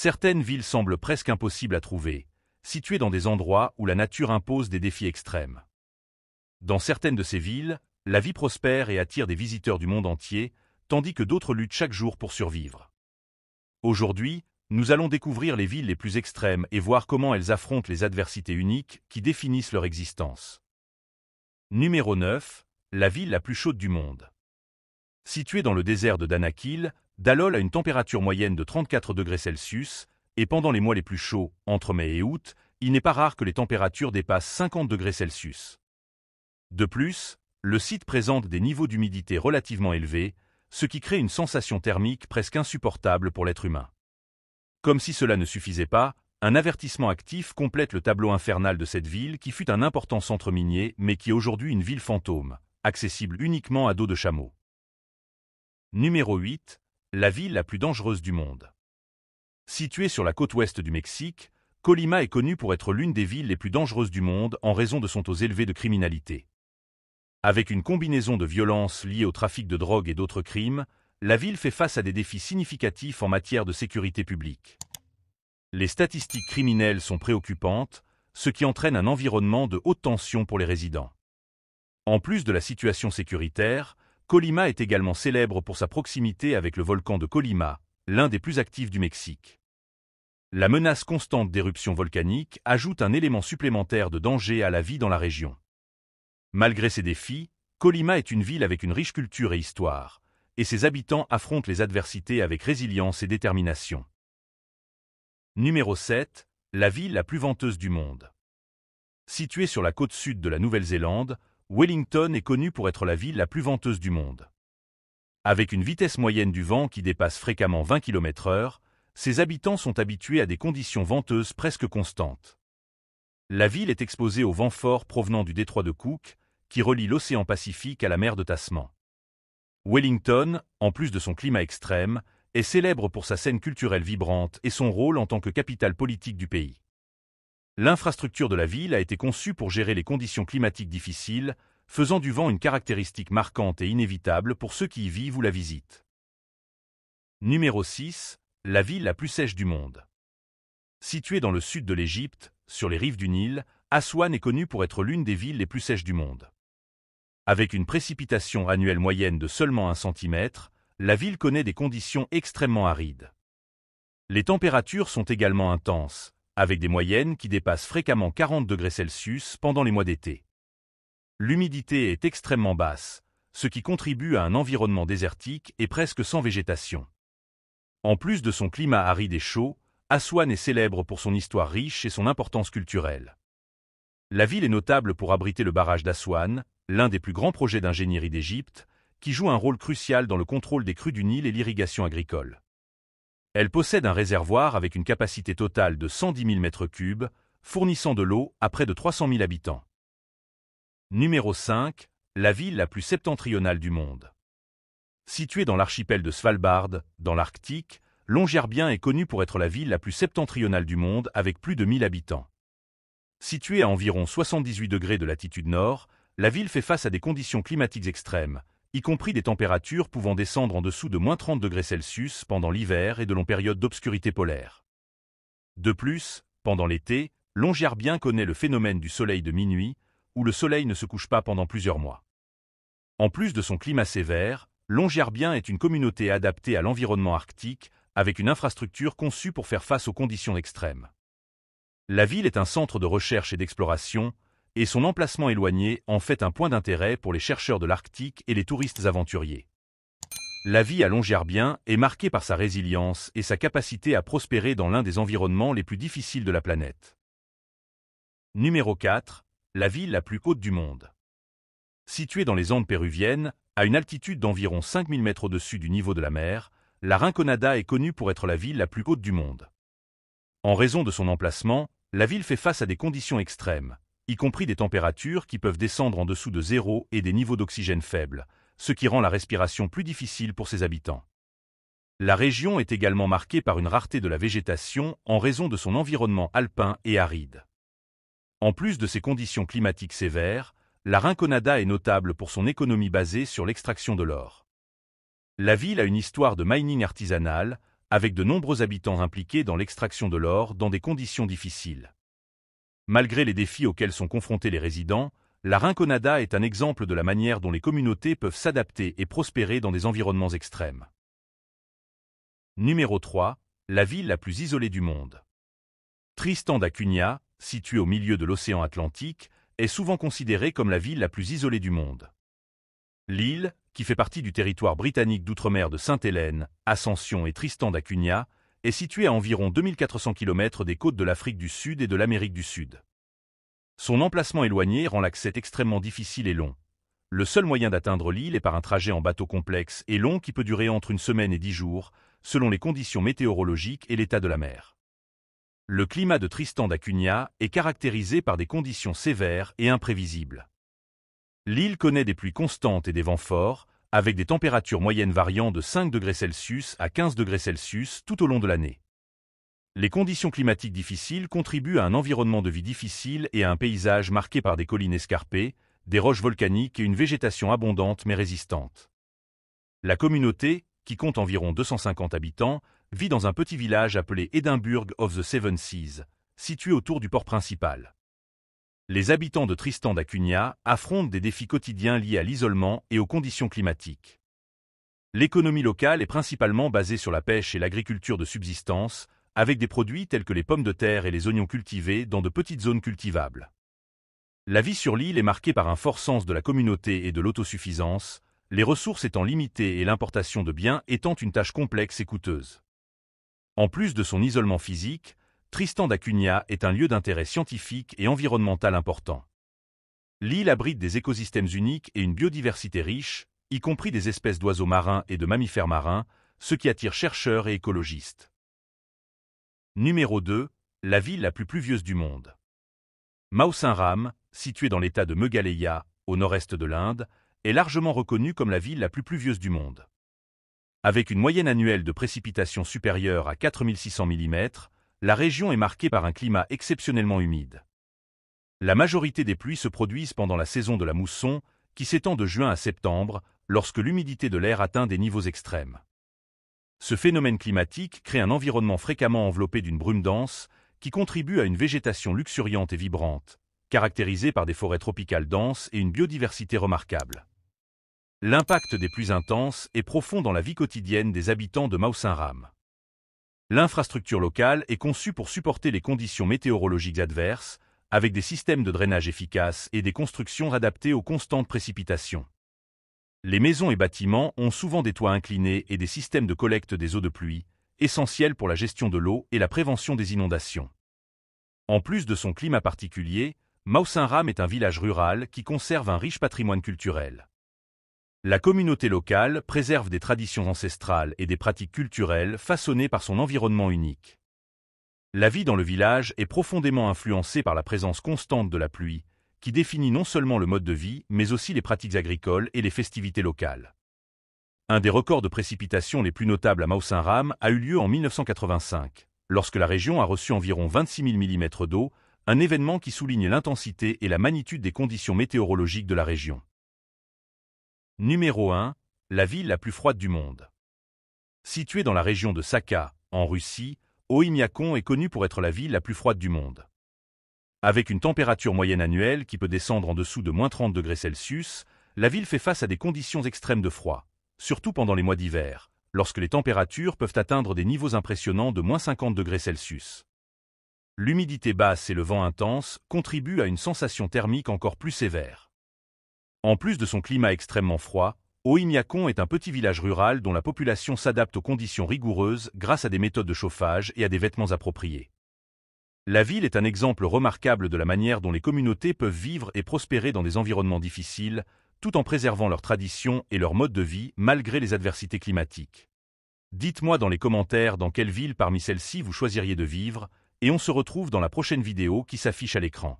Certaines villes semblent presque impossibles à trouver, situées dans des endroits où la nature impose des défis extrêmes. Dans certaines de ces villes, la vie prospère et attire des visiteurs du monde entier, tandis que d'autres luttent chaque jour pour survivre. Aujourd'hui, nous allons découvrir les villes les plus extrêmes et voir comment elles affrontent les adversités uniques qui définissent leur existence. Numéro 9. La ville la plus chaude du monde. Située dans le désert de Danakil, Dalol a une température moyenne de 34 degrés Celsius, et pendant les mois les plus chauds, entre mai et août, il n'est pas rare que les températures dépassent 50 degrés Celsius. De plus, le site présente des niveaux d'humidité relativement élevés, ce qui crée une sensation thermique presque insupportable pour l'être humain. Comme si cela ne suffisait pas, un avertissement actif complète le tableau infernal de cette ville qui fut un important centre minier mais qui est aujourd'hui une ville fantôme, accessible uniquement à dos de chameau. Numéro 8 la ville la plus dangereuse du monde. Située sur la côte ouest du Mexique, Colima est connue pour être l'une des villes les plus dangereuses du monde en raison de son taux élevé de criminalité. Avec une combinaison de violences liées au trafic de drogue et d'autres crimes, la ville fait face à des défis significatifs en matière de sécurité publique. Les statistiques criminelles sont préoccupantes, ce qui entraîne un environnement de haute tension pour les résidents. En plus de la situation sécuritaire, Colima est également célèbre pour sa proximité avec le volcan de Colima, l'un des plus actifs du Mexique. La menace constante d'éruptions volcaniques ajoute un élément supplémentaire de danger à la vie dans la région. Malgré ces défis, Colima est une ville avec une riche culture et histoire, et ses habitants affrontent les adversités avec résilience et détermination. Numéro 7. La ville la plus venteuse du monde. Située sur la côte sud de la Nouvelle-Zélande, Wellington est connue pour être la ville la plus venteuse du monde. Avec une vitesse moyenne du vent qui dépasse fréquemment 20 km/h, ses habitants sont habitués à des conditions venteuses presque constantes. La ville est exposée aux vents forts provenant du détroit de Cook, qui relie l'océan Pacifique à la mer de Tasman. Wellington, en plus de son climat extrême, est célèbre pour sa scène culturelle vibrante et son rôle en tant que capitale politique du pays. L'infrastructure de la ville a été conçue pour gérer les conditions climatiques difficiles, faisant du vent une caractéristique marquante et inévitable pour ceux qui y vivent ou la visitent. Numéro 6. La ville la plus sèche du monde. Située dans le sud de l'Égypte, sur les rives du Nil, Aswan est connue pour être l'une des villes les plus sèches du monde. Avec une précipitation annuelle moyenne de seulement 1 cm, la ville connaît des conditions extrêmement arides. Les températures sont également intenses, avec des moyennes qui dépassent fréquemment 40 degrés Celsius pendant les mois d'été. L'humidité est extrêmement basse, ce qui contribue à un environnement désertique et presque sans végétation. En plus de son climat aride et chaud, Aswan est célèbre pour son histoire riche et son importance culturelle. La ville est notable pour abriter le barrage d'Aswan, l'un des plus grands projets d'ingénierie d'Égypte, qui joue un rôle crucial dans le contrôle des crues du Nil et l'irrigation agricole. Elle possède un réservoir avec une capacité totale de 110 000 m3, fournissant de l'eau à près de 300 000 habitants. Numéro 5. La ville la plus septentrionale du monde. Située dans l'archipel de Svalbard, dans l'Arctique, Longyearbyen est connue pour être la ville la plus septentrionale du monde avec plus de 1000 habitants. Située à environ 78 degrés de latitude nord, la ville fait face à des conditions climatiques extrêmes, y compris des températures pouvant descendre en dessous de moins 30 degrés Celsius pendant l'hiver et de longues périodes d'obscurité polaire. De plus, pendant l'été, Longyearbyen connaît le phénomène du soleil de minuit, où le soleil ne se couche pas pendant plusieurs mois. En plus de son climat sévère, Longyearbyen est une communauté adaptée à l'environnement arctique, avec une infrastructure conçue pour faire face aux conditions extrêmes. La ville est un centre de recherche et d'exploration, et son emplacement éloigné en fait un point d'intérêt pour les chercheurs de l'Arctique et les touristes aventuriers. La vie à Longyearbyen est marquée par sa résilience et sa capacité à prospérer dans l'un des environnements les plus difficiles de la planète. Numéro 4. La ville la plus haute du monde. Située dans les Andes péruviennes, à une altitude d'environ 5000 mètres au-dessus du niveau de la mer, la Rinconada est connue pour être la ville la plus haute du monde. En raison de son emplacement, la ville fait face à des conditions extrêmes, y compris des températures qui peuvent descendre en dessous de zéro et des niveaux d'oxygène faibles, ce qui rend la respiration plus difficile pour ses habitants. La région est également marquée par une rareté de la végétation en raison de son environnement alpin et aride. En plus de ces conditions climatiques sévères, la Rinconada est notable pour son économie basée sur l'extraction de l'or. La ville a une histoire de mining artisanal, avec de nombreux habitants impliqués dans l'extraction de l'or dans des conditions difficiles. Malgré les défis auxquels sont confrontés les résidents, la Rinconada est un exemple de la manière dont les communautés peuvent s'adapter et prospérer dans des environnements extrêmes. Numéro 3. La ville la plus isolée du monde. Tristan d'Acunha, située au milieu de l'océan Atlantique, est souvent considérée comme la ville la plus isolée du monde. L'île, qui fait partie du territoire britannique d'outre-mer de Sainte-Hélène, Ascension et Tristan d'Acunha, est situé à environ 2400 km des côtes de l'Afrique du Sud et de l'Amérique du Sud. Son emplacement éloigné rend l'accès extrêmement difficile et long. Le seul moyen d'atteindre l'île est par un trajet en bateau complexe et long qui peut durer entre une semaine et dix jours, selon les conditions météorologiques et l'état de la mer. Le climat de Tristan d'Acunha est caractérisé par des conditions sévères et imprévisibles. L'île connaît des pluies constantes et des vents forts, avec des températures moyennes variant de 5 degrés Celsius à 15 degrés Celsius tout au long de l'année. Les conditions climatiques difficiles contribuent à un environnement de vie difficile et à un paysage marqué par des collines escarpées, des roches volcaniques et une végétation abondante mais résistante. La communauté, qui compte environ 250 habitants, vit dans un petit village appelé Edinburgh of the Seven Seas, situé autour du port principal les habitants de Tristan d'Acunha affrontent des défis quotidiens liés à l'isolement et aux conditions climatiques. L'économie locale est principalement basée sur la pêche et l'agriculture de subsistance, avec des produits tels que les pommes de terre et les oignons cultivés dans de petites zones cultivables. La vie sur l'île est marquée par un fort sens de la communauté et de l'autosuffisance, les ressources étant limitées et l'importation de biens étant une tâche complexe et coûteuse. En plus de son isolement physique, Tristan d'Acunha est un lieu d'intérêt scientifique et environnemental important. L'île abrite des écosystèmes uniques et une biodiversité riche, y compris des espèces d'oiseaux marins et de mammifères marins, ce qui attire chercheurs et écologistes. Numéro 2. La ville la plus pluvieuse du monde. Mao Ram, située dans l'état de Meghalaya, au nord-est de l'Inde, est largement reconnue comme la ville la plus pluvieuse du monde. Avec une moyenne annuelle de précipitations supérieure à 4600 mm, la région est marquée par un climat exceptionnellement humide. La majorité des pluies se produisent pendant la saison de la mousson, qui s'étend de juin à septembre, lorsque l'humidité de l'air atteint des niveaux extrêmes. Ce phénomène climatique crée un environnement fréquemment enveloppé d'une brume dense, qui contribue à une végétation luxuriante et vibrante, caractérisée par des forêts tropicales denses et une biodiversité remarquable. L'impact des pluies intenses est profond dans la vie quotidienne des habitants de mao ram L'infrastructure locale est conçue pour supporter les conditions météorologiques adverses, avec des systèmes de drainage efficaces et des constructions adaptées aux constantes précipitations. Les maisons et bâtiments ont souvent des toits inclinés et des systèmes de collecte des eaux de pluie, essentiels pour la gestion de l'eau et la prévention des inondations. En plus de son climat particulier, Maussin-Ram est un village rural qui conserve un riche patrimoine culturel. La communauté locale préserve des traditions ancestrales et des pratiques culturelles façonnées par son environnement unique. La vie dans le village est profondément influencée par la présence constante de la pluie, qui définit non seulement le mode de vie, mais aussi les pratiques agricoles et les festivités locales. Un des records de précipitations les plus notables à Mausin-Ram a eu lieu en 1985, lorsque la région a reçu environ 26 000 mm d'eau, un événement qui souligne l'intensité et la magnitude des conditions météorologiques de la région. Numéro 1. La ville la plus froide du monde. Située dans la région de Sakha, en Russie, Oymyakon est connue pour être la ville la plus froide du monde. Avec une température moyenne annuelle qui peut descendre en dessous de moins 30 degrés Celsius, la ville fait face à des conditions extrêmes de froid, surtout pendant les mois d'hiver, lorsque les températures peuvent atteindre des niveaux impressionnants de moins 50 degrés Celsius. L'humidité basse et le vent intense contribuent à une sensation thermique encore plus sévère. En plus de son climat extrêmement froid, Oignacon est un petit village rural dont la population s'adapte aux conditions rigoureuses grâce à des méthodes de chauffage et à des vêtements appropriés. La ville est un exemple remarquable de la manière dont les communautés peuvent vivre et prospérer dans des environnements difficiles, tout en préservant leurs traditions et leur mode de vie malgré les adversités climatiques. Dites-moi dans les commentaires dans quelle ville parmi celles-ci vous choisiriez de vivre, et on se retrouve dans la prochaine vidéo qui s'affiche à l'écran.